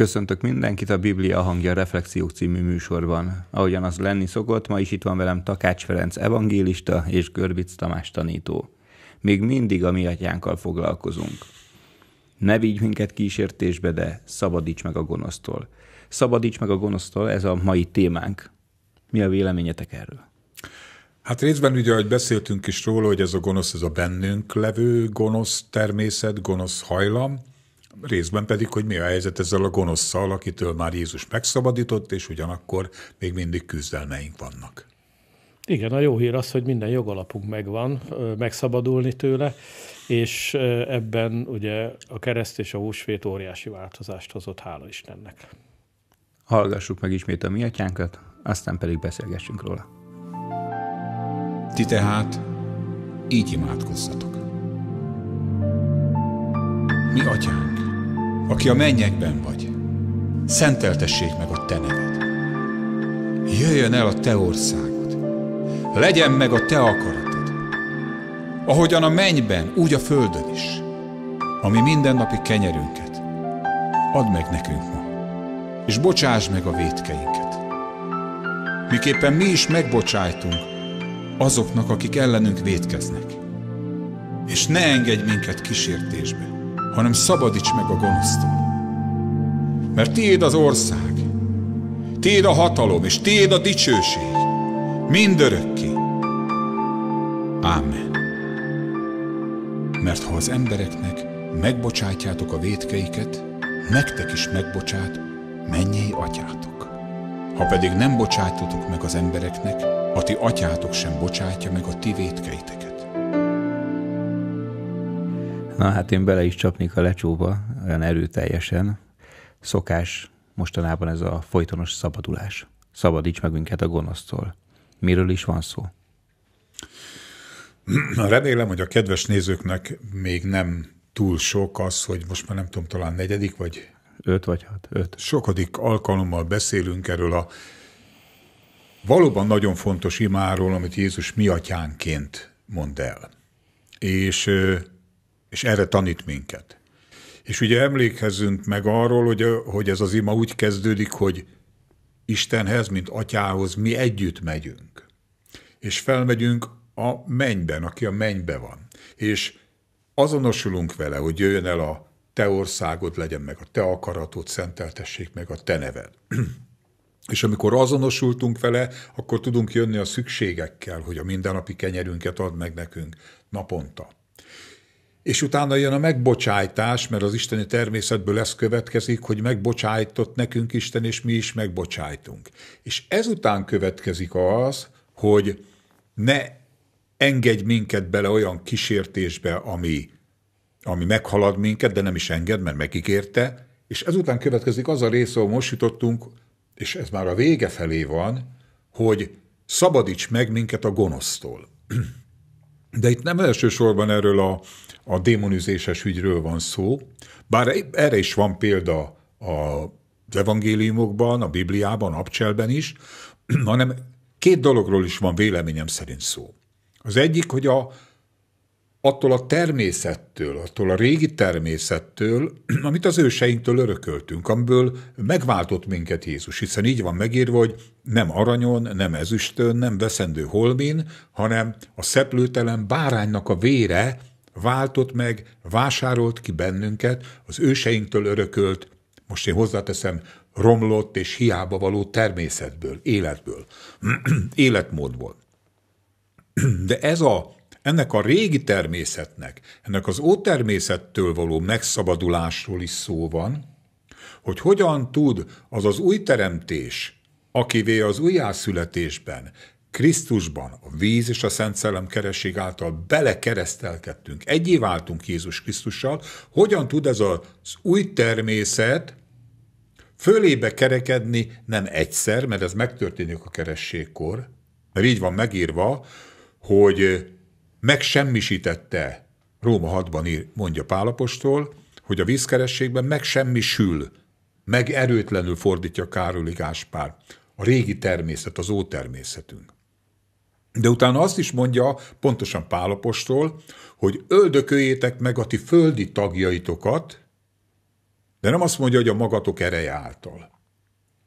Köszöntök mindenkit a Biblia hangja Reflexiók című műsorban. Ahogyan az lenni szokott, ma is itt van velem Takács Ferenc evangélista és Görbic Tamás tanító. Még mindig a mi atyánkkal foglalkozunk. Ne vigy minket kísértésbe, de szabadíts meg a gonosztól. Szabadíts meg a gonosztól, ez a mai témánk. Mi a véleményetek erről? Hát részben ugye, ahogy beszéltünk is róla, hogy ez a gonosz, ez a bennünk levő gonosz természet, gonosz hajlam, Részben pedig, hogy mi a helyzet ezzel a gonoszszal, akitől már Jézus megszabadított, és ugyanakkor még mindig küzdelmeink vannak. Igen, a jó hír az, hogy minden jogalapunk megvan, megszabadulni tőle, és ebben ugye a kereszt és a húsvét óriási változást hozott, hála Istennek. Hallgassuk meg ismét a mi atyánkat, aztán pedig beszélgessünk róla. Ti tehát így imádkozzatok mi atyánk, aki a mennyekben vagy, szenteltessék meg a te neved. Jöjjön el a te országod, legyen meg a te akaratod, ahogyan a mennyben, úgy a földön is, ami mindennapi kenyerünket, add meg nekünk ma, és bocsáss meg a vétkeinket, miképpen mi is megbocsájtunk azoknak, akik ellenünk vétkeznek, és ne engedj minket kísértésbe, hanem szabadíts meg a gonosztól. Mert tiéd az ország, tiéd a hatalom, és tiéd a dicsőség, mindörökké. Ámen. Mert ha az embereknek megbocsátjátok a vétkeiket, nektek is megbocsát mennyi atyátok. Ha pedig nem bocsátotok meg az embereknek, a ti atyátok sem bocsátja meg a ti vétkeiteket. Na hát én bele is csapnék a lecsóba, olyan erőteljesen. Szokás mostanában ez a folytonos szabadulás. Szabadíts meg minket a gonosztól. Miről is van szó? Remélem, hogy a kedves nézőknek még nem túl sok az, hogy most már nem tudom, talán negyedik vagy... Öt vagy hat, öt. Sokadik alkalommal beszélünk erről a valóban nagyon fontos imáról, amit Jézus mi atyánként mond el. És és erre tanít minket. És ugye emlékezzünk meg arról, hogy, hogy ez az ima úgy kezdődik, hogy Istenhez, mint atyához mi együtt megyünk. És felmegyünk a mennyben, aki a mennybe van. És azonosulunk vele, hogy jöjjön el a te országod, legyen meg a te akaratod, szenteltessék meg a te neved. És amikor azonosultunk vele, akkor tudunk jönni a szükségekkel, hogy a mindennapi kenyerünket ad meg nekünk naponta és utána jön a megbocsájtás, mert az isteni természetből ez következik, hogy megbocsájtott nekünk Isten, és mi is megbocsájtunk. És ezután következik az, hogy ne engedj minket bele olyan kísértésbe, ami, ami meghalad minket, de nem is enged, mert megígérte, és ezután következik az a rész, ahol most jutottunk, és ez már a vége felé van, hogy szabadíts meg minket a gonosztól. De itt nem elsősorban erről a a démonüzéses ügyről van szó, bár e- erre is van példa az evangéliumokban, a Bibliában, Abcselben is, hanem két dologról is van véleményem szerint szó. Az egyik, hogy a, attól a természettől, attól a régi természettől, amit az őseinktől örököltünk, amiből megváltott minket Jézus, hiszen így van megírva, hogy nem aranyon, nem ezüstön, nem veszendő holmin, hanem a szeplőtelen báránynak a vére váltott meg, vásárolt ki bennünket az őseinktől örökölt, most én hozzáteszem, romlott és hiába való természetből, életből, életmódból. De ez a, ennek a régi természetnek, ennek az ótermészettől való megszabadulásról is szó van, hogy hogyan tud az az új teremtés, akivé az újjászületésben Krisztusban, a víz és a Szent Szellem keresség által belekeresztelkedtünk, egyé váltunk Jézus Krisztussal, hogyan tud ez az új természet fölébe kerekedni nem egyszer, mert ez megtörténik a kerességkor, mert így van megírva, hogy megsemmisítette, Róma 6-ban ír, mondja Pálapostól, hogy a vízkerességben megsemmisül, meg erőtlenül fordítja Károli Gáspár a régi természet, az természetünk. De utána azt is mondja, pontosan Pálapostól, hogy öldököljétek meg a ti földi tagjaitokat, de nem azt mondja, hogy a magatok ereje által,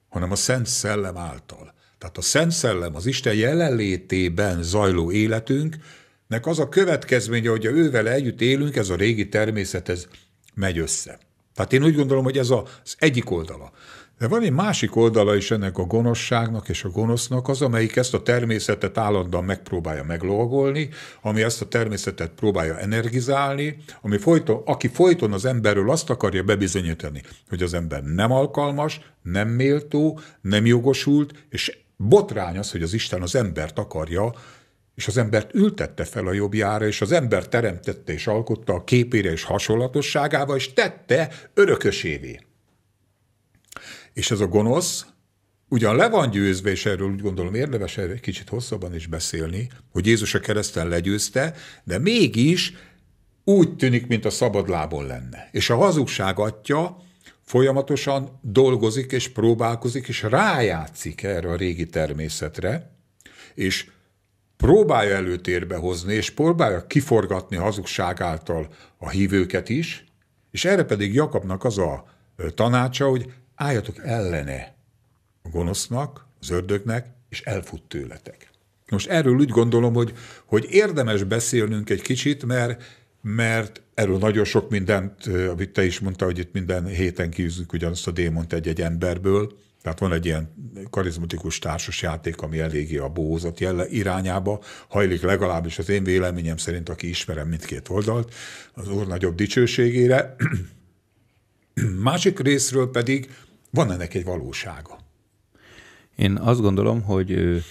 hanem a Szent Szellem által. Tehát a Szent Szellem, az Isten jelenlétében zajló életünknek az a következménye, hogy ővel együtt élünk, ez a régi természet, ez megy össze. Tehát én úgy gondolom, hogy ez az egyik oldala. De van egy másik oldala is ennek a gonoszságnak és a gonosznak, az, amelyik ezt a természetet állandóan megpróbálja meglovagolni, ami ezt a természetet próbálja energizálni, ami folyton, aki folyton az emberről azt akarja bebizonyítani, hogy az ember nem alkalmas, nem méltó, nem jogosult, és botrány az, hogy az Isten az embert akarja és az embert ültette fel a jobbjára, és az ember teremtette és alkotta a képére és hasonlatosságába, és tette örökösévé. És ez a gonosz ugyan le van győzve, és erről úgy gondolom érdemes erről egy kicsit hosszabban is beszélni, hogy Jézus a kereszten legyőzte, de mégis úgy tűnik, mint a szabad lábon lenne. És a hazugság atya folyamatosan dolgozik és próbálkozik, és rájátszik erre a régi természetre, és próbálja előtérbe hozni, és próbálja kiforgatni a hazugság által a hívőket is, és erre pedig Jakabnak az a tanácsa, hogy álljatok ellene a gonosznak, az ördögnek, és elfut tőletek. Most erről úgy gondolom, hogy, hogy érdemes beszélnünk egy kicsit, mert, mert erről nagyon sok mindent, amit te is mondta, hogy itt minden héten kiűzünk ugyanazt a démont egy-egy emberből, tehát van egy ilyen karizmatikus játék, ami eléggé a bózat jelle irányába hajlik legalábbis az én véleményem szerint, aki ismerem mindkét oldalt, az úr nagyobb dicsőségére, Másik részről pedig van ennek egy valósága. Én azt gondolom, hogy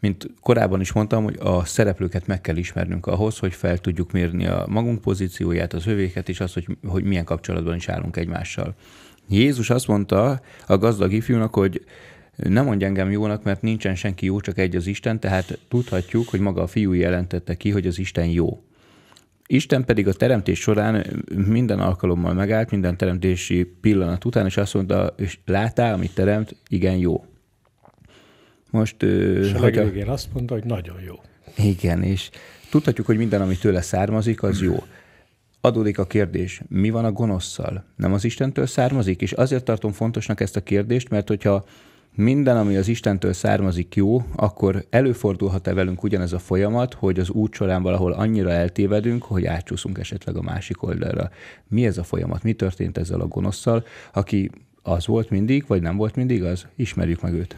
mint korábban is mondtam, hogy a szereplőket meg kell ismernünk ahhoz, hogy fel tudjuk mérni a magunk pozícióját, az övéket, és azt, hogy, hogy milyen kapcsolatban is állunk egymással. Jézus azt mondta a gazdag ifjúnak, hogy nem mondj engem jónak, mert nincsen senki jó, csak egy az Isten, tehát tudhatjuk, hogy maga a fiú jelentette ki, hogy az Isten jó. Isten pedig a teremtés során minden alkalommal megállt, minden teremtési pillanat után, és azt mondta, és látál, amit teremt, igen, jó. Most... És a legjobb a... azt mondta, hogy nagyon jó. Igen, és tudhatjuk, hogy minden, ami tőle származik, az jó. Adódik a kérdés, mi van a gonoszszal? Nem az Istentől származik? És azért tartom fontosnak ezt a kérdést, mert hogyha minden, ami az Istentől származik jó, akkor előfordulhat-e velünk ugyanez a folyamat, hogy az út során valahol annyira eltévedünk, hogy átcsúszunk esetleg a másik oldalra. Mi ez a folyamat? Mi történt ezzel a gonoszszal, aki az volt mindig, vagy nem volt mindig az? Ismerjük meg őt.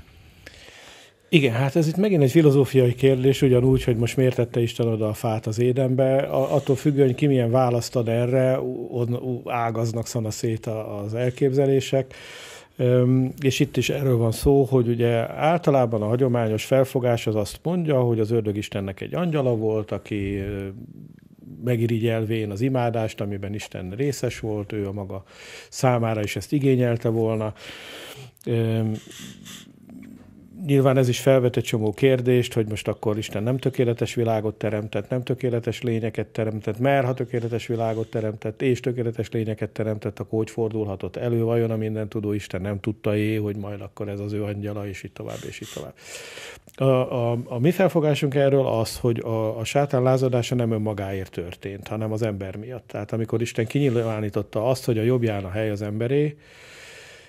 Igen, hát ez itt megint egy filozófiai kérdés, ugyanúgy, hogy most miért tette Isten oda a fát az édenbe, attól függően, ki milyen választ ad erre, ágaznak szana szét az elképzelések. És itt is erről van szó, hogy ugye általában a hagyományos felfogás az azt mondja, hogy az ördög Istennek egy angyala volt, aki megirigyelvén az imádást, amiben Isten részes volt, ő a maga számára is ezt igényelte volna nyilván ez is felvet egy csomó kérdést, hogy most akkor Isten nem tökéletes világot teremtett, nem tökéletes lényeket teremtett, mert ha tökéletes világot teremtett, és tökéletes lényeket teremtett, akkor hogy fordulhatott elő, vajon a minden tudó Isten nem tudta é, hogy majd akkor ez az ő angyala, és így tovább, és így tovább. A, a, a mi felfogásunk erről az, hogy a, a sátán lázadása nem önmagáért történt, hanem az ember miatt. Tehát amikor Isten kinyilvánította azt, hogy a jobbján a hely az emberé,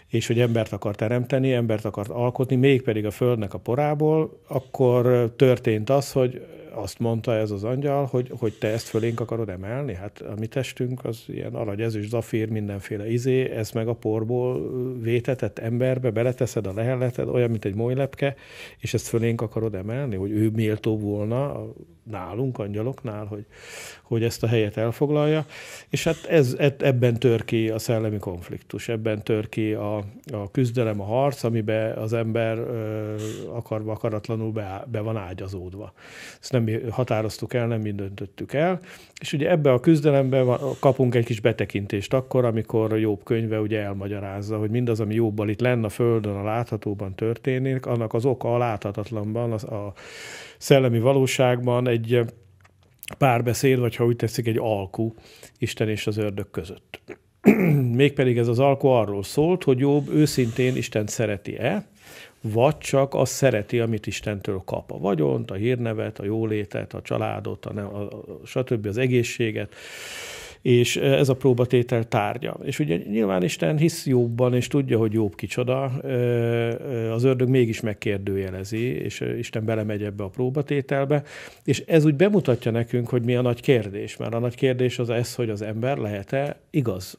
és hogy embert akar teremteni, embert akart alkotni, mégpedig a Földnek a porából, akkor történt az, hogy azt mondta ez az angyal, hogy, hogy te ezt fölénk akarod emelni? Hát a mi testünk az ilyen arany, ezüst, zafír, mindenféle izé, ez meg a porból vétetett emberbe, beleteszed a lehelleted, olyan, mint egy molylepke, és ezt fölénk akarod emelni, hogy ő méltó volna nálunk, angyaloknál, hogy, hogy ezt a helyet elfoglalja, és hát ez, e, ebben tör ki a szellemi konfliktus, ebben tör ki a, a küzdelem, a harc, amiben az ember akarva, akaratlanul be, be van ágyazódva. Ezt nem mi határoztuk el, nem mi döntöttük el. És ugye ebbe a küzdelemben kapunk egy kis betekintést akkor, amikor a jobb könyve ugye elmagyarázza, hogy mindaz, ami jobban itt lenne a Földön, a láthatóban történik, annak az oka a láthatatlanban, az a szellemi valóságban egy párbeszéd, vagy ha úgy tetszik, egy alkú Isten és az ördög között. Mégpedig ez az alkó arról szólt, hogy jobb őszintén Isten szereti-e, vagy csak azt szereti, amit Istentől kap. A vagyont, a hírnevet, a jólétet, a családot, a, nem, a, a stb. az egészséget és e, ez a próbatétel tárgya. És ugye nyilván Isten hisz jobban, és tudja, hogy jobb kicsoda, e, e, az ördög mégis megkérdőjelezi, és Isten belemegy ebbe a próbatételbe, és ez úgy bemutatja nekünk, hogy mi a nagy kérdés, mert a nagy kérdés az ez, hogy az ember lehet-e igaz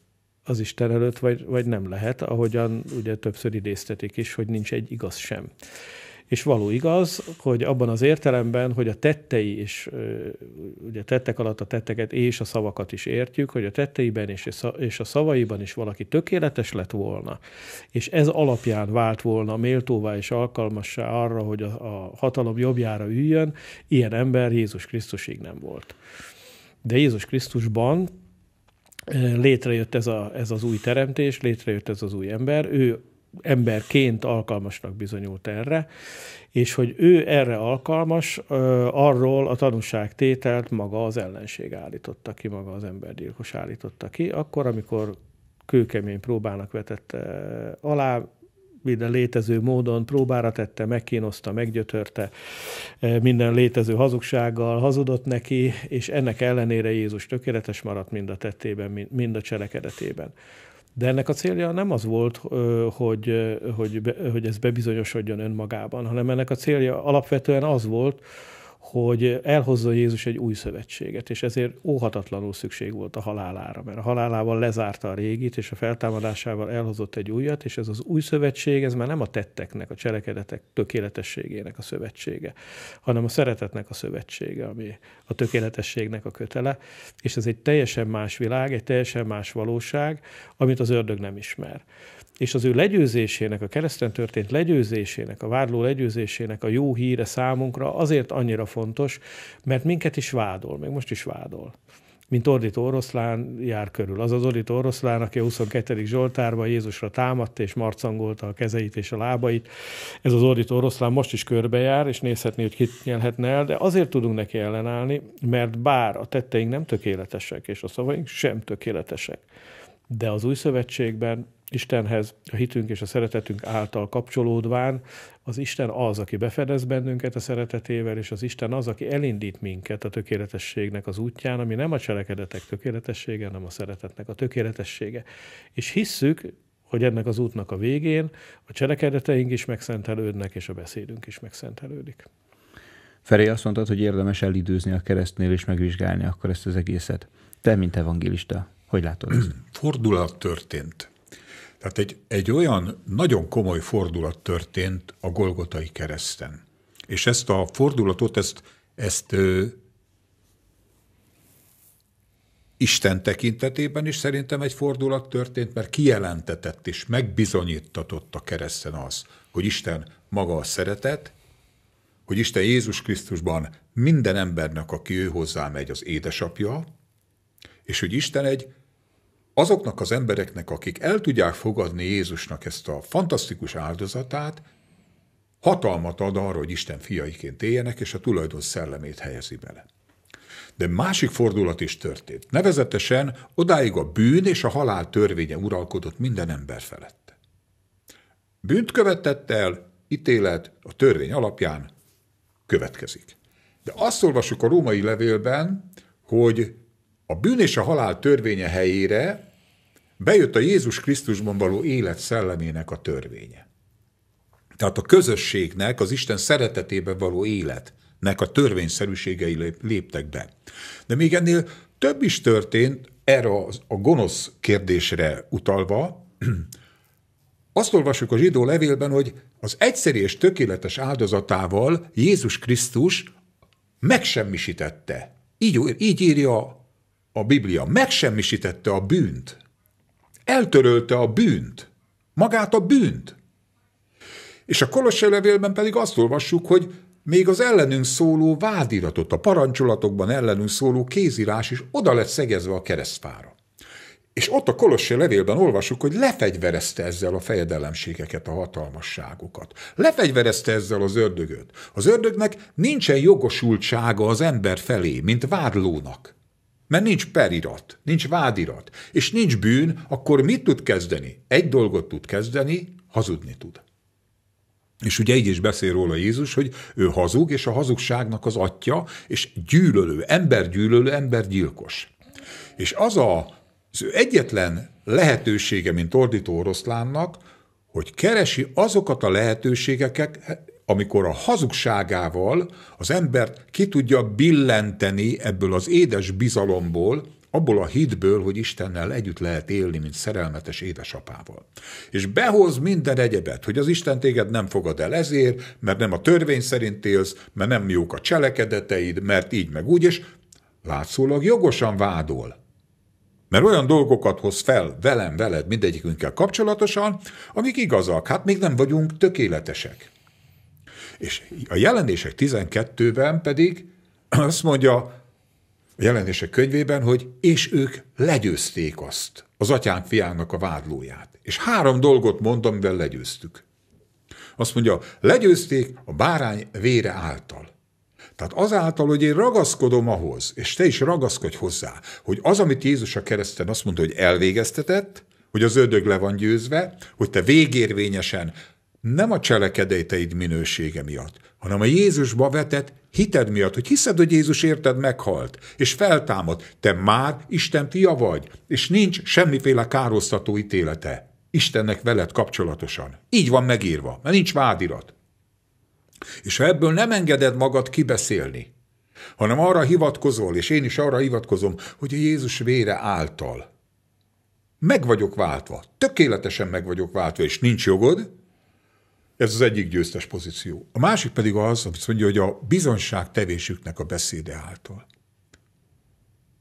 az Isten előtt, vagy, vagy nem lehet, ahogyan ugye többször idéztetik is, hogy nincs egy igaz sem. És való igaz, hogy abban az értelemben, hogy a tettei és ugye tettek alatt a tetteket és a szavakat is értjük, hogy a tetteiben és a szavaiban is valaki tökéletes lett volna, és ez alapján vált volna méltóvá és alkalmassá arra, hogy a, a hatalom jobbjára üljön, ilyen ember Jézus Krisztusig nem volt. De Jézus Krisztusban létrejött ez, a, ez az új teremtés, létrejött ez az új ember, ő emberként alkalmasnak bizonyult erre, és hogy ő erre alkalmas, arról a tanúságtételt maga az ellenség állította ki, maga az embergyilkos állította ki, akkor, amikor kőkemény próbának vetett alá, minden létező módon próbára tette, megkínoszta, meggyötörte, eh, minden létező hazugsággal hazudott neki, és ennek ellenére Jézus tökéletes maradt mind a tettében, mind a cselekedetében. De ennek a célja nem az volt, hogy, hogy, hogy ez bebizonyosodjon önmagában, hanem ennek a célja alapvetően az volt, hogy elhozza Jézus egy új szövetséget, és ezért óhatatlanul szükség volt a halálára, mert a halálával lezárta a régit, és a feltámadásával elhozott egy újat, és ez az új szövetség, ez már nem a tetteknek, a cselekedetek tökéletességének a szövetsége, hanem a szeretetnek a szövetsége, ami a tökéletességnek a kötele, és ez egy teljesen más világ, egy teljesen más valóság, amit az ördög nem ismer és az ő legyőzésének, a kereszten történt legyőzésének, a vádló legyőzésének a jó híre számunkra azért annyira fontos, mert minket is vádol, még most is vádol mint Ordit oroszlán jár körül. Az az Ordit oroszlán, aki a 22. Zsoltárban Jézusra támadt és marcangolta a kezeit és a lábait. Ez az Ordit oroszlán most is körbejár, és nézhetni, hogy kit nyelhetne el, de azért tudunk neki ellenállni, mert bár a tetteink nem tökéletesek, és a szavaink sem tökéletesek, de az új szövetségben Istenhez, a hitünk és a szeretetünk által kapcsolódván, az Isten az, aki befedez bennünket a szeretetével, és az Isten az, aki elindít minket a tökéletességnek az útján, ami nem a cselekedetek tökéletessége, hanem a szeretetnek a tökéletessége. És hisszük, hogy ennek az útnak a végén a cselekedeteink is megszentelődnek, és a beszédünk is megszentelődik. Feri azt mondtad, hogy érdemes elidőzni a keresztnél és megvizsgálni akkor ezt az egészet. Te, mint evangélista, hogy látod ezt? Fordulat történt tehát egy, egy olyan nagyon komoly fordulat történt a Golgotai kereszten. És ezt a fordulatot, ezt, ezt ö, Isten tekintetében is szerintem egy fordulat történt, mert kijelentetett és megbizonyítatott a kereszten az, hogy Isten maga a szeretet, hogy Isten Jézus Krisztusban minden embernek, aki ő hozzá megy, az édesapja, és hogy Isten egy azoknak az embereknek, akik el tudják fogadni Jézusnak ezt a fantasztikus áldozatát, hatalmat ad arra, hogy Isten fiaiként éljenek, és a tulajdon szellemét helyezi bele. De másik fordulat is történt. Nevezetesen odáig a bűn és a halál törvénye uralkodott minden ember felett. Bűnt követett el, ítélet a törvény alapján következik. De azt olvasjuk a római levélben, hogy a bűn és a halál törvénye helyére bejött a Jézus Krisztusban való élet szellemének a törvénye. Tehát a közösségnek, az Isten szeretetében való életnek a törvényszerűségei léptek be. De még ennél több is történt, erre a gonosz kérdésre utalva, azt olvasjuk a zsidó levélben, hogy az egyszerű és tökéletes áldozatával Jézus Krisztus megsemmisítette. Így, így írja a Biblia, megsemmisítette a bűnt eltörölte a bűnt, magát a bűnt. És a Kolossé levélben pedig azt olvassuk, hogy még az ellenünk szóló vádiratot, a parancsolatokban ellenünk szóló kézírás is oda lett szegezve a keresztfára. És ott a Kolossé levélben olvassuk, hogy lefegyverezte ezzel a fejedelemségeket, a hatalmasságokat. Lefegyverezte ezzel az ördögöt. Az ördögnek nincsen jogosultsága az ember felé, mint vádlónak. Mert nincs perirat, nincs vádirat, és nincs bűn, akkor mit tud kezdeni? Egy dolgot tud kezdeni, hazudni tud. És ugye így is beszél róla Jézus, hogy ő hazug, és a hazugságnak az atya, és gyűlölő, embergyűlölő, embergyilkos. És az a, az ő egyetlen lehetősége, mint ordító oroszlánnak, hogy keresi azokat a lehetőségeket, amikor a hazugságával az embert ki tudja billenteni ebből az édes bizalomból, abból a hitből, hogy Istennel együtt lehet élni, mint szerelmetes édesapával. És behoz minden egyebet, hogy az Isten téged nem fogad el ezért, mert nem a törvény szerint élsz, mert nem jók a cselekedeteid, mert így meg úgy, és látszólag jogosan vádol. Mert olyan dolgokat hoz fel velem, veled, mindegyikünkkel kapcsolatosan, amik igazak, hát még nem vagyunk tökéletesek. És a jelenések 12-ben pedig azt mondja a jelenések könyvében, hogy és ők legyőzték azt, az atyánk fiának a vádlóját. És három dolgot mondom amivel legyőztük. Azt mondja, legyőzték a bárány vére által. Tehát azáltal, hogy én ragaszkodom ahhoz, és te is ragaszkodj hozzá, hogy az, amit Jézus a kereszten azt mondta, hogy elvégeztetett, hogy az ördög le van győzve, hogy te végérvényesen nem a cselekedeteid minősége miatt, hanem a Jézusba vetett hited miatt, hogy hiszed, hogy Jézus érted meghalt, és feltámad, te már Isten fia vagy, és nincs semmiféle károsztató ítélete Istennek veled kapcsolatosan. Így van megírva, mert nincs vádirat. És ha ebből nem engeded magad kibeszélni, hanem arra hivatkozol, és én is arra hivatkozom, hogy a Jézus vére által meg vagyok váltva, tökéletesen meg vagyok váltva, és nincs jogod, ez az egyik győztes pozíció. A másik pedig az, amit mondja, hogy a bizonság tevésüknek a beszéde által.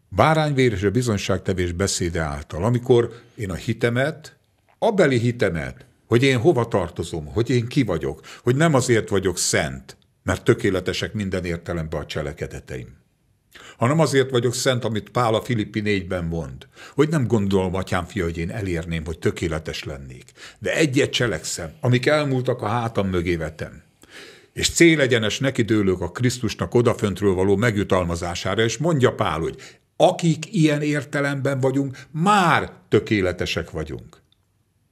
Bárányvér és a tevés beszéde által. Amikor én a hitemet, abeli hitemet, hogy én hova tartozom, hogy én ki vagyok, hogy nem azért vagyok szent, mert tökéletesek minden értelemben a cselekedeteim hanem azért vagyok szent, amit Pál a Filippi négyben mond, hogy nem gondolom, atyám fia, hogy én elérném, hogy tökéletes lennék, de egyet cselekszem, amik elmúltak a hátam mögé vetem és célegyenes neki dőlök a Krisztusnak odaföntről való megjutalmazására, és mondja Pál, hogy akik ilyen értelemben vagyunk, már tökéletesek vagyunk.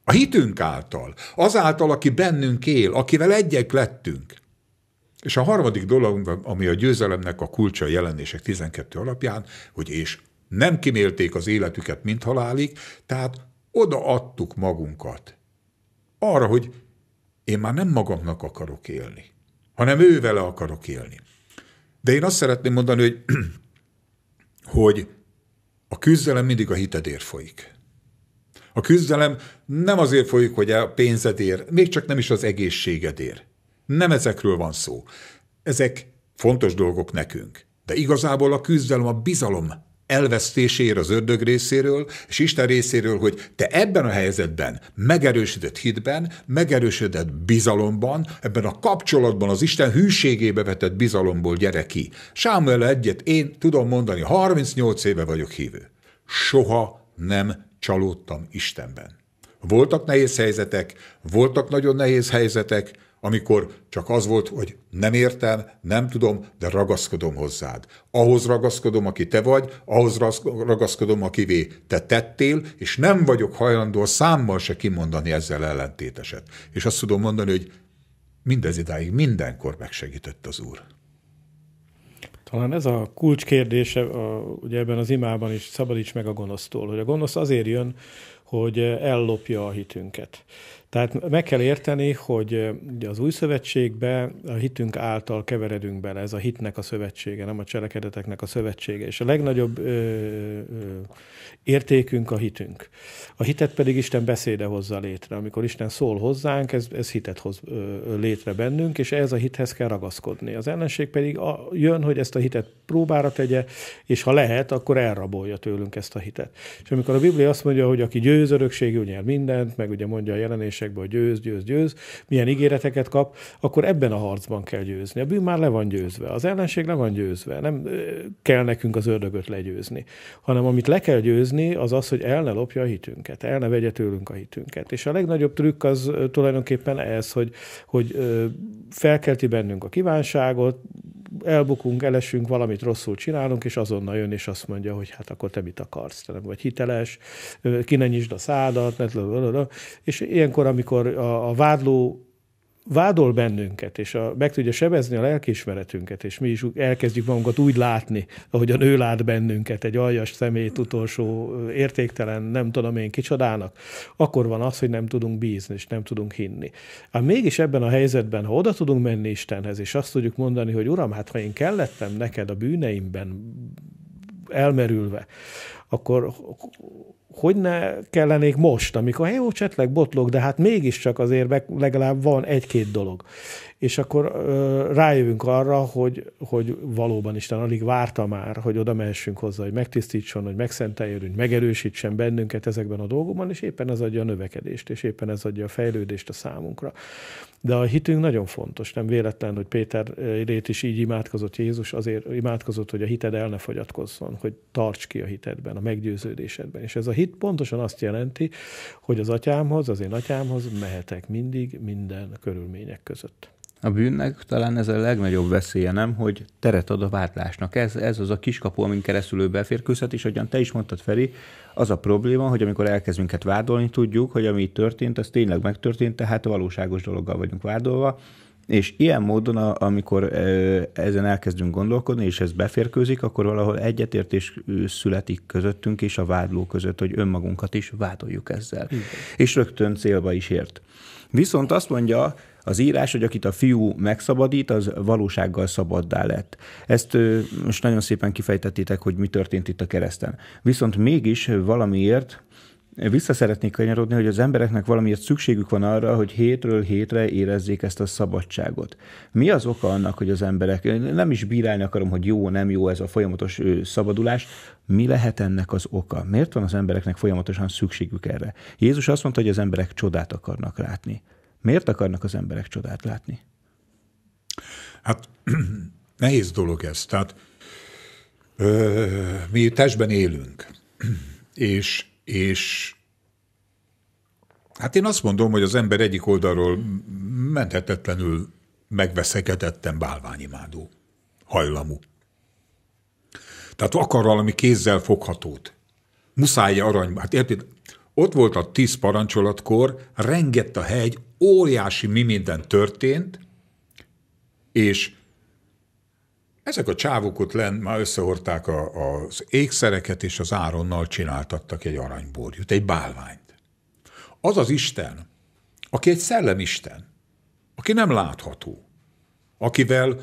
A hitünk által, azáltal, aki bennünk él, akivel egyek lettünk. És a harmadik dolog, ami a győzelemnek a kulcsa a jelenések 12 alapján, hogy és nem kimélték az életüket, mint halálig, tehát odaadtuk magunkat arra, hogy én már nem magamnak akarok élni, hanem vele akarok élni. De én azt szeretném mondani, hogy, hogy a küzdelem mindig a hitedért folyik. A küzdelem nem azért folyik, hogy a pénzedért, még csak nem is az egészségedért. Nem ezekről van szó. Ezek fontos dolgok nekünk. De igazából a küzdelem a bizalom elvesztéséért az ördög részéről, és Isten részéről, hogy te ebben a helyzetben megerősödött hitben, megerősödött bizalomban, ebben a kapcsolatban az Isten hűségébe vetett bizalomból gyere ki. Sámuel egyet én tudom mondani, 38 éve vagyok hívő. Soha nem csalódtam Istenben. Voltak nehéz helyzetek, voltak nagyon nehéz helyzetek, amikor csak az volt, hogy nem értem, nem tudom, de ragaszkodom hozzád. Ahhoz ragaszkodom, aki te vagy, ahhoz ragaszkodom, akivé te tettél, és nem vagyok hajlandó a számmal se kimondani ezzel ellentéteset. És azt tudom mondani, hogy mindez idáig mindenkor megsegített az Úr. Talán ez a kulcs kérdése a, ugye ebben az imában is, szabadíts meg a gonosztól, hogy a gonosz azért jön, hogy ellopja a hitünket. Tehát meg kell érteni, hogy az új szövetségbe a hitünk által keveredünk bele, ez a hitnek a szövetsége, nem a cselekedeteknek a szövetsége. És a legnagyobb ö, ö, értékünk a hitünk. A hitet pedig Isten beszéde hozza létre. Amikor Isten szól hozzánk, ez, ez hitet hoz ö, létre bennünk, és ez a hithez kell ragaszkodni. Az ellenség pedig a, jön, hogy ezt a hitet próbára tegye, és ha lehet, akkor elrabolja tőlünk ezt a hitet. És amikor a Biblia azt mondja, hogy aki győz örökségül nyer mindent, meg ugye mondja a jelenés meccsekben, hogy győz, győz, győz, milyen ígéreteket kap, akkor ebben a harcban kell győzni. A bűn már le van győzve, az ellenség le van győzve, nem kell nekünk az ördögöt legyőzni, hanem amit le kell győzni, az az, hogy el ne lopja a hitünket, el ne vegye tőlünk a hitünket. És a legnagyobb trükk az tulajdonképpen ez, hogy, hogy felkelti bennünk a kívánságot, elbukunk, elesünk, valamit rosszul csinálunk, és azonnal jön és azt mondja, hogy hát akkor te mit akarsz, te nem vagy hiteles, ki ne nyisd a szádat, ne, és ilyenkor, amikor a, a vádló vádol bennünket, és a, meg tudja sebezni a lelkiismeretünket, és mi is elkezdjük magunkat úgy látni, ahogy a nő lát bennünket, egy aljas szemét utolsó értéktelen, nem tudom én kicsodának, akkor van az, hogy nem tudunk bízni, és nem tudunk hinni. Ám mégis ebben a helyzetben, ha oda tudunk menni Istenhez, és azt tudjuk mondani, hogy Uram, hát ha én kellettem neked a bűneimben, elmerülve, akkor hogy ne kellenék most, amikor jó, csetlek, botlok, de hát mégiscsak azért legalább van egy-két dolog és akkor ö, rájövünk arra, hogy, hogy valóban Isten alig várta már, hogy oda mehessünk hozzá, hogy megtisztítson, hogy megszenteljön, hogy megerősítsen bennünket ezekben a dolgokban, és éppen ez adja a növekedést, és éppen ez adja a fejlődést a számunkra. De a hitünk nagyon fontos, nem véletlen, hogy Péter rét is így imádkozott Jézus, azért imádkozott, hogy a hited el ne fogyatkozzon, hogy tarts ki a hitedben, a meggyőződésedben. És ez a hit pontosan azt jelenti, hogy az atyámhoz, az én atyámhoz mehetek mindig, minden körülmények között. A bűnnek talán ez a legnagyobb veszélye, nem, hogy teret ad a vádlásnak. Ez, ez az a kiskapu, amin keresztül ő beférkőzhet, és ahogyan te is mondtad, Feri, az a probléma, hogy amikor elkezd minket vádolni, tudjuk, hogy ami itt történt, az tényleg megtörtént, tehát valóságos dologgal vagyunk vádolva, és ilyen módon, amikor ezen elkezdünk gondolkodni, és ez beférkőzik, akkor valahol egyetértés születik közöttünk és a vádló között, hogy önmagunkat is vádoljuk ezzel. Igen. És rögtön célba is ért. Viszont azt mondja, az írás, hogy akit a fiú megszabadít, az valósággal szabaddá lett. Ezt most nagyon szépen kifejtettétek, hogy mi történt itt a kereszten. Viszont mégis valamiért vissza szeretnék kanyarodni, hogy az embereknek valamiért szükségük van arra, hogy hétről hétre érezzék ezt a szabadságot. Mi az oka annak, hogy az emberek, nem is bírálni akarom, hogy jó, nem jó ez a folyamatos szabadulás, mi lehet ennek az oka? Miért van az embereknek folyamatosan szükségük erre? Jézus azt mondta, hogy az emberek csodát akarnak látni. Miért akarnak az emberek csodát látni? Hát nehéz dolog ez. Tehát ö, mi testben élünk, és, és hát én azt mondom, hogy az ember egyik oldalról menthetetlenül megveszekedetten bálványimádó, hajlamú. Tehát akar valami kézzel foghatót. Muszáj arany, hát érted? Ott volt a tíz parancsolatkor, rengett a hegy, óriási mi minden történt, és ezek a csávok ott lent már összehorták a, az ékszereket, és az áronnal csináltattak egy aranyborjút, egy bálványt. Az az Isten, aki egy szellemisten, aki nem látható, akivel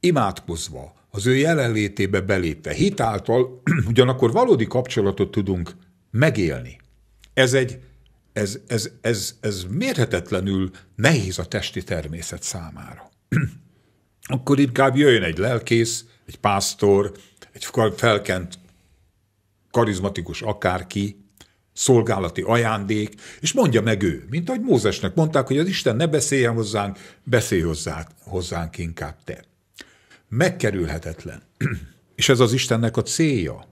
imádkozva, az ő jelenlétébe belépve, hitáltal ugyanakkor valódi kapcsolatot tudunk megélni. Ez egy ez, ez, ez, ez mérhetetlenül nehéz a testi természet számára. Akkor inkább jöjjön egy lelkész, egy pásztor, egy felkent karizmatikus akárki, szolgálati ajándék, és mondja meg ő, mint ahogy Mózesnek mondták, hogy az Isten ne beszéljen hozzánk, beszélj hozzá, hozzánk inkább te. Megkerülhetetlen. és ez az Istennek a célja,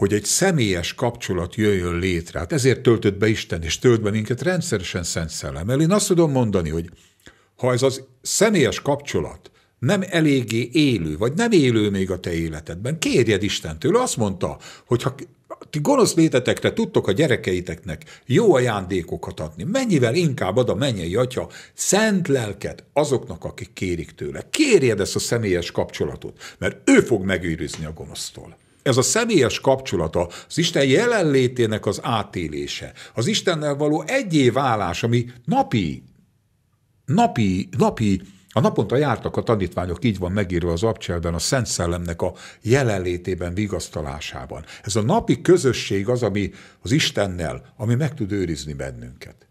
hogy egy személyes kapcsolat jöjjön létre. Hát ezért töltött be Isten, és tölt be minket rendszeresen Szent Szellemmel. Én azt tudom mondani, hogy ha ez az személyes kapcsolat nem eléggé élő, vagy nem élő még a te életedben, kérjed Istentől. Azt mondta, hogy ha ti gonosz létetekre tudtok a gyerekeiteknek jó ajándékokat adni, mennyivel inkább ad a mennyei atya szent lelket azoknak, akik kérik tőle. Kérjed ezt a személyes kapcsolatot, mert ő fog megőrizni a gonosztól ez a személyes kapcsolata, az Isten jelenlétének az átélése, az Istennel való válás, ami napi, napi, napi, a naponta jártak a tanítványok, így van megírva az abcselben, a Szent Szellemnek a jelenlétében, vigasztalásában. Ez a napi közösség az, ami az Istennel, ami meg tud őrizni bennünket.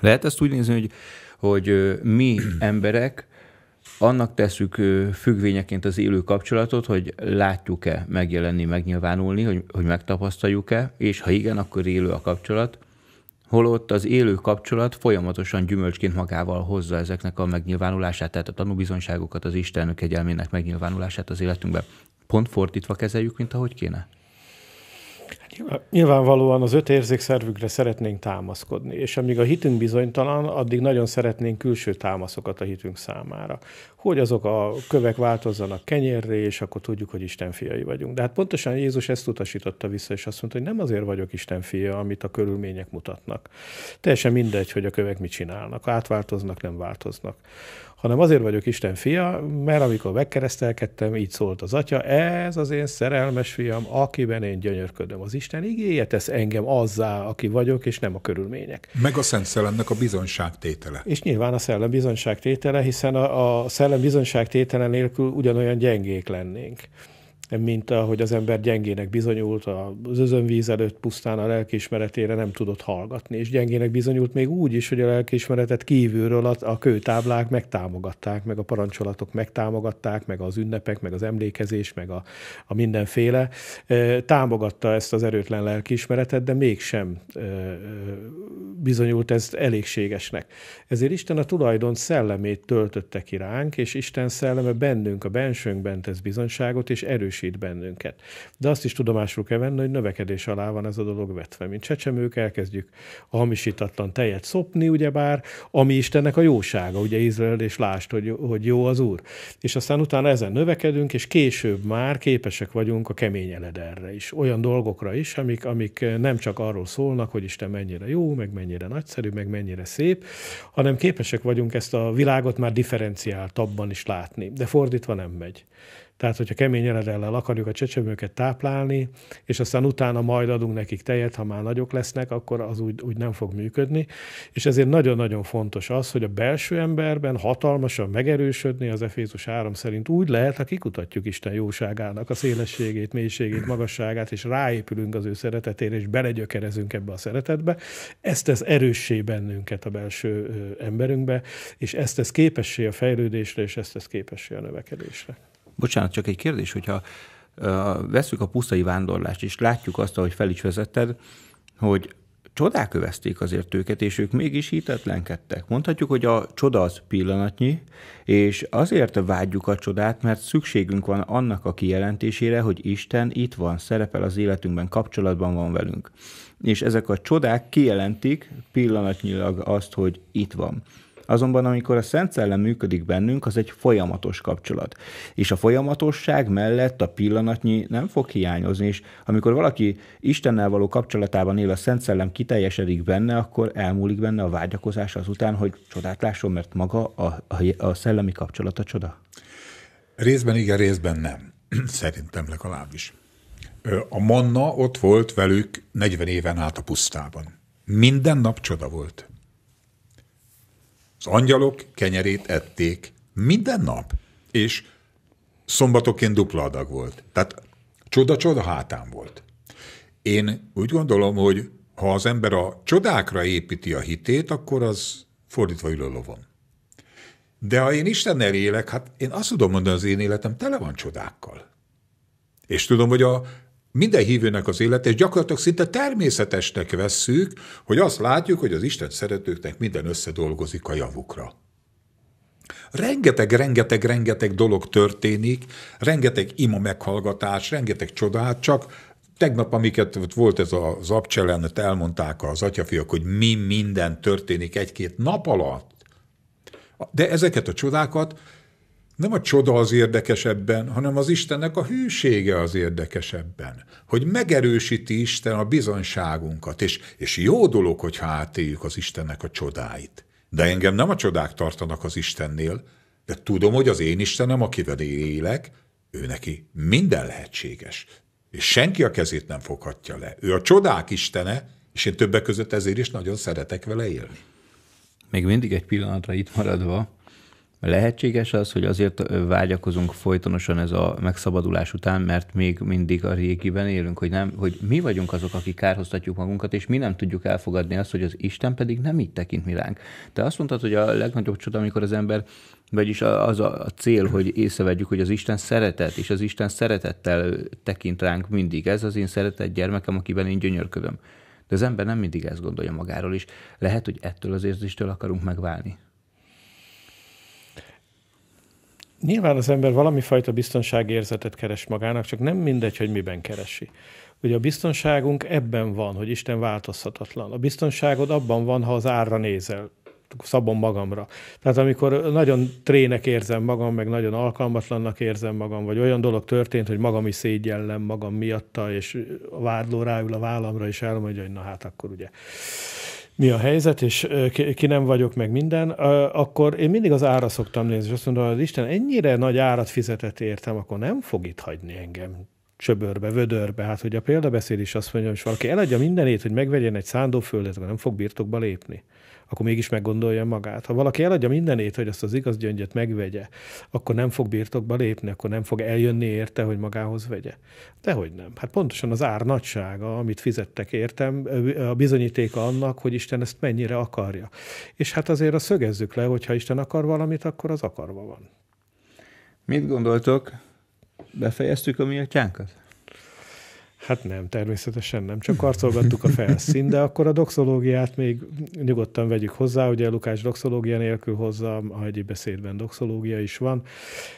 Lehet ezt úgy nézni, hogy, hogy mi emberek annak tesszük függvényeként az élő kapcsolatot, hogy látjuk-e megjelenni, megnyilvánulni, hogy, hogy megtapasztaljuk-e, és ha igen, akkor élő a kapcsolat. Holott az élő kapcsolat folyamatosan gyümölcsként magával hozza ezeknek a megnyilvánulását, tehát a tanúbizonyságokat, az Istenök egyelmének megnyilvánulását az életünkbe Pont fordítva kezeljük, mint ahogy kéne? Nyilvánvalóan az öt érzékszervükre szeretnénk támaszkodni, és amíg a hitünk bizonytalan, addig nagyon szeretnénk külső támaszokat a hitünk számára. Hogy azok a kövek változzanak kenyérre, és akkor tudjuk, hogy Isten fiai vagyunk. De hát pontosan Jézus ezt utasította vissza, és azt mondta, hogy nem azért vagyok Isten fia, amit a körülmények mutatnak. Teljesen mindegy, hogy a kövek mit csinálnak. Átváltoznak, nem változnak hanem azért vagyok Isten fia, mert amikor megkeresztelkedtem, így szólt az atya, ez az én szerelmes fiam, akiben én gyönyörködöm. Az Isten igéje tesz engem azzá, aki vagyok, és nem a körülmények. Meg a Szent Szellemnek a bizonyságtétele. És nyilván a Szellem bizonyságtétele, hiszen a, a Szellem bizonyságtétele nélkül ugyanolyan gyengék lennénk mint ahogy az ember gyengének bizonyult, az özönvíz előtt pusztán a lelkiismeretére nem tudott hallgatni, és gyengének bizonyult még úgy is, hogy a lelkiismeretet kívülről a, a kőtáblák megtámogatták, meg a parancsolatok megtámogatták, meg az ünnepek, meg az emlékezés, meg a, a mindenféle. Támogatta ezt az erőtlen lelkiismeretet, de mégsem bizonyult ez elégségesnek. Ezért Isten a tulajdon szellemét töltötte ki ránk, és Isten szelleme bennünk, a bensőnkben tesz bizonyságot, és erős idegesít bennünket. De azt is tudomásul kell venni, hogy növekedés alá van ez a dolog vetve. Mint csecsemők elkezdjük a hamisítatlan tejet szopni, ugyebár, ami Istennek a jósága, ugye Izrael és lást, hogy, hogy jó az Úr. És aztán utána ezen növekedünk, és később már képesek vagyunk a kemény erre is. Olyan dolgokra is, amik, amik nem csak arról szólnak, hogy Isten mennyire jó, meg mennyire nagyszerű, meg mennyire szép, hanem képesek vagyunk ezt a világot már differenciáltabban is látni. De fordítva nem megy. Tehát, hogyha kemény eredellel akarjuk a csecsemőket táplálni, és aztán utána majd adunk nekik tejet, ha már nagyok lesznek, akkor az úgy, úgy nem fog működni. És ezért nagyon-nagyon fontos az, hogy a belső emberben hatalmasan megerősödni az Efézus áram szerint úgy lehet, ha kikutatjuk Isten jóságának a szélességét, mélységét, magasságát, és ráépülünk az ő szeretetére, és belegyökerezünk ebbe a szeretetbe. Ezt tesz erőssé bennünket a belső emberünkbe, és ezt tesz képessé a fejlődésre, és ezt tesz képessé a növekedésre. Bocsánat, csak egy kérdés, hogyha veszük a pusztai vándorlást, és látjuk azt, ahogy fel is vezetted, hogy csodák övezték azért őket, és ők mégis hitetlenkedtek. Mondhatjuk, hogy a csoda az pillanatnyi, és azért vágyjuk a csodát, mert szükségünk van annak a kijelentésére, hogy Isten itt van, szerepel az életünkben, kapcsolatban van velünk. És ezek a csodák kijelentik pillanatnyilag azt, hogy itt van. Azonban amikor a Szent Szellem működik bennünk, az egy folyamatos kapcsolat. És a folyamatosság mellett a pillanatnyi nem fog hiányozni, és amikor valaki Istennel való kapcsolatában él, a Szent Szellem kiteljesedik benne, akkor elmúlik benne a vágyakozás azután, hogy csodát lásson, mert maga a, a, a szellemi kapcsolat a csoda. Részben igen, részben nem. Szerintem legalábbis. A Manna ott volt velük 40 éven át a pusztában. Minden nap csoda volt. Az angyalok kenyerét ették minden nap, és szombatoként dupla adag volt. Tehát csoda-csoda hátán volt. Én úgy gondolom, hogy ha az ember a csodákra építi a hitét, akkor az fordítva ül a lovon. De ha én Istennel élek, hát én azt tudom mondani, az én életem tele van csodákkal. És tudom, hogy a, minden hívőnek az élet, és gyakorlatilag szinte természetesnek vesszük, hogy azt látjuk, hogy az Isten szeretőknek minden összedolgozik a javukra. Rengeteg, rengeteg, rengeteg dolog történik, rengeteg ima meghallgatás, rengeteg csodát, csak tegnap, amiket volt ez az abcselenet, elmondták az atyafiak, hogy mi minden történik egy-két nap alatt. De ezeket a csodákat nem a csoda az érdekesebben, hanem az Istennek a hűsége az érdekesebben, hogy megerősíti Isten a bizonyságunkat, és, és jó dolog, hogyha átéljük az Istennek a csodáit. De engem nem a csodák tartanak az Istennél, de tudom, hogy az én Istenem, akivel élek, ő neki minden lehetséges, és senki a kezét nem foghatja le. Ő a csodák Istene, és én többek között ezért is nagyon szeretek vele élni. Még mindig egy pillanatra itt maradva, Lehetséges az, hogy azért vágyakozunk folytonosan ez a megszabadulás után, mert még mindig a régiben élünk, hogy, nem, hogy mi vagyunk azok, akik kárhoztatjuk magunkat, és mi nem tudjuk elfogadni azt, hogy az Isten pedig nem így tekint mi ránk. Te azt mondtad, hogy a legnagyobb csoda, amikor az ember vagyis az a cél, hogy észrevegyük, hogy az Isten szeretet, és az Isten szeretettel tekint ránk mindig. Ez az én szeretett gyermekem, akiben én gyönyörködöm. De az ember nem mindig ezt gondolja magáról, is. lehet, hogy ettől az érzéstől akarunk megválni. nyilván az ember valami fajta biztonságérzetet keres magának, csak nem mindegy, hogy miben keresi. Ugye a biztonságunk ebben van, hogy Isten változhatatlan. A biztonságod abban van, ha az árra nézel, szabom magamra. Tehát amikor nagyon trének érzem magam, meg nagyon alkalmatlannak érzem magam, vagy olyan dolog történt, hogy magam is szégyellem magam miatta, és a vádló ráül a vállamra, és elmondja, hogy na hát akkor ugye mi a helyzet, és ki, nem vagyok, meg minden, akkor én mindig az ára szoktam nézni, és azt mondom, hogy Isten ennyire nagy árat fizetett értem, akkor nem fog itt hagyni engem csöbörbe, vödörbe. Hát hogy a példabeszéd is azt mondja, hogy valaki eladja mindenét, hogy megvegyen egy szándóföldet, akkor nem fog birtokba lépni akkor mégis meggondolja magát. Ha valaki eladja mindenét, hogy azt az igaz gyöngyöt megvegye, akkor nem fog birtokba lépni, akkor nem fog eljönni érte, hogy magához vegye. Dehogy nem. Hát pontosan az ár nagysága, amit fizettek értem, a bizonyítéka annak, hogy Isten ezt mennyire akarja. És hát azért a szögezzük le, hogy ha Isten akar valamit, akkor az akarva van. Mit gondoltok? Befejeztük a mi atyánkat? Hát nem, természetesen nem. Csak karcolgattuk a felszín, de akkor a doxológiát még nyugodtan vegyük hozzá. Ugye Lukács doxológia nélkül hozza a hegyi beszédben doxológia is van.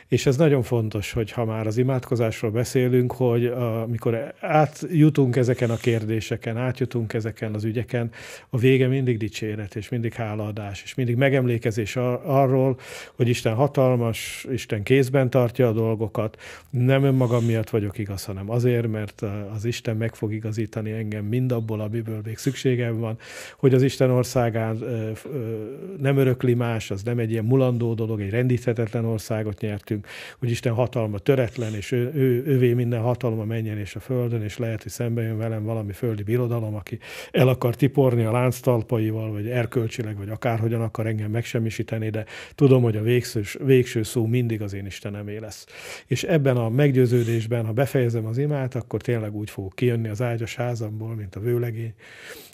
És ez nagyon fontos, hogy ha már az imádkozásról beszélünk, hogy amikor átjutunk ezeken a kérdéseken, átjutunk ezeken az ügyeken, a vége mindig dicséret, és mindig hálaadás, és mindig megemlékezés ar- arról, hogy Isten hatalmas, Isten kézben tartja a dolgokat, nem önmagam miatt vagyok igaz, hanem azért, mert az Isten meg fog igazítani engem mind abból, amiből még szükségem van, hogy az Isten országán nem örökli más, az nem egy ilyen mulandó dolog, egy rendíthetetlen országot nyertünk, hogy Isten hatalma töretlen, és ő, ő, ővé minden hatalma menjen és a földön, és lehet, hogy szembe jön velem valami földi birodalom, aki el akar tiporni a lánctalpaival, vagy erkölcsileg, vagy akárhogyan akar engem megsemmisíteni, de tudom, hogy a végső, végső szó mindig az én Istenemé lesz. És ebben a meggyőződésben, ha befejezem az imát, akkor tényleg úgy úgy fogok kijönni az ágyas házamból, mint a vőlegény,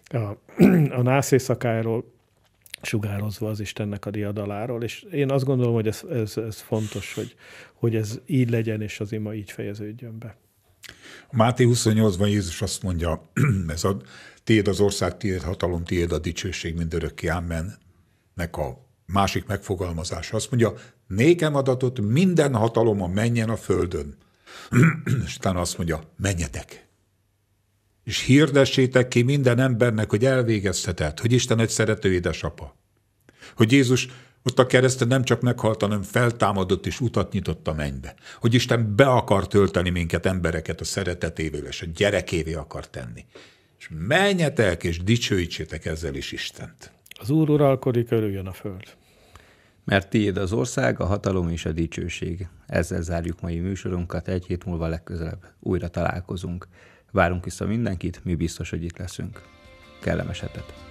a, a nász sugározva az Istennek a diadaláról, és én azt gondolom, hogy ez, ez, ez fontos, hogy, hogy ez így legyen, és az ima így fejeződjön be. A Máté 28-ban Jézus azt mondja, ez a tiéd az ország, tiéd hatalom, tiéd a dicsőség, mindörökké, amen, Nek a másik megfogalmazása azt mondja, nékem adatot minden hatalom a menjen a földön, és utána azt mondja, menjetek, és hirdessétek ki minden embernek, hogy elvégeztetett, hogy Isten egy szerető édesapa. Hogy Jézus ott a kereszten nem csak meghalt, hanem feltámadott és utat nyitott a mennybe. Hogy Isten be akar tölteni minket embereket a szeretetével, és a gyerekévé akar tenni. És menjetek, és dicsőítsétek ezzel is Istent. Az Úr uralkodik, örüljön a föld. Mert tiéd az ország, a hatalom és a dicsőség. Ezzel zárjuk mai műsorunkat, egy hét múlva legközelebb újra találkozunk. Várunk vissza mindenkit, mi biztos, hogy itt leszünk. Kellemes hetet!